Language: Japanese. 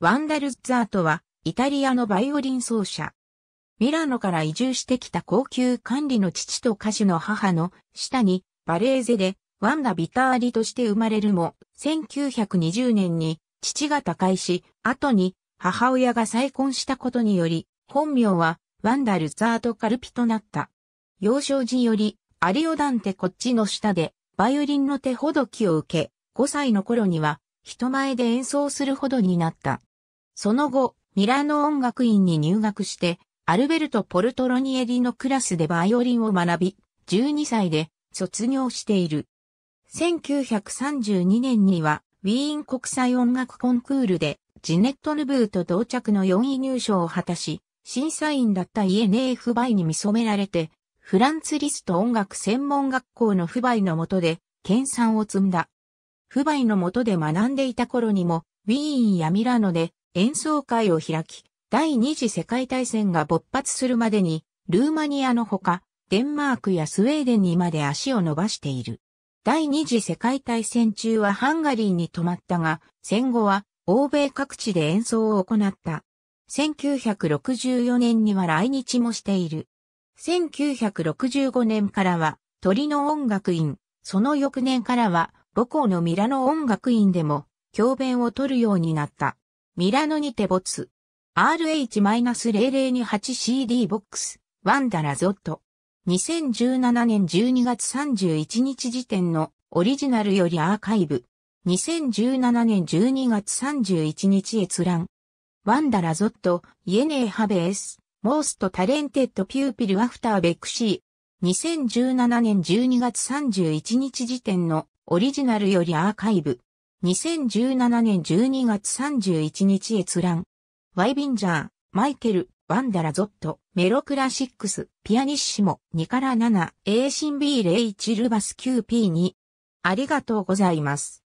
ワンダ・ルッツァートは、イタリアのバイオリン奏者。ミラノから移住してきた高級管理の父と歌手の母の下にバレーゼでワンダ・ビターリとして生まれるも、1920年に父が他界し、後に母親が再婚したことにより、本名はワンダ・ルツァート・カルピとなった。幼少時よりアリオダンテこっちの下でバイオリンの手ほどきを受け、5歳の頃には人前で演奏するほどになった。その後、ミラノ音楽院に入学して、アルベルト・ポルトロニエリのクラスでバイオリンを学び、12歳で卒業している。1932年には、ウィーン国際音楽コンクールで、ジネット・ヌブーと同着の4位入賞を果たし、審査員だったイエネー・フバイに見染められて、フランツ・リスト音楽専門学校のフバイの下で、研鑽を積んだ。フバイの下で学んでいた頃にも、ウィーンやミラノで演奏会を開き、第二次世界大戦が勃発するまでに、ルーマニアのほか、デンマークやスウェーデンにまで足を伸ばしている。第二次世界大戦中はハンガリーに泊まったが、戦後は欧米各地で演奏を行った。1964年には来日もしている。1965年からは鳥の音楽院、その翌年からは母校のミラノ音楽院でも教鞭を取るようになった。ミラノにて没。RH-0028CD ボックス、ワンダラゾット。2017年12月31日時点のオリジナルよりアーカイブ。2017年12月31日閲覧。ワンダラゾット、イエネーハベース、モーストタレンテッドピューピルアフターベックシー。2017年12月31日時点のオリジナルよりアーカイブ。2017年12月31日閲覧。ワイビンジャー、マイケル、ワンダラゾット、メロクラシックス、ピアニッシモ、2から7、A シン B01 ルバス QP2。ありがとうございます。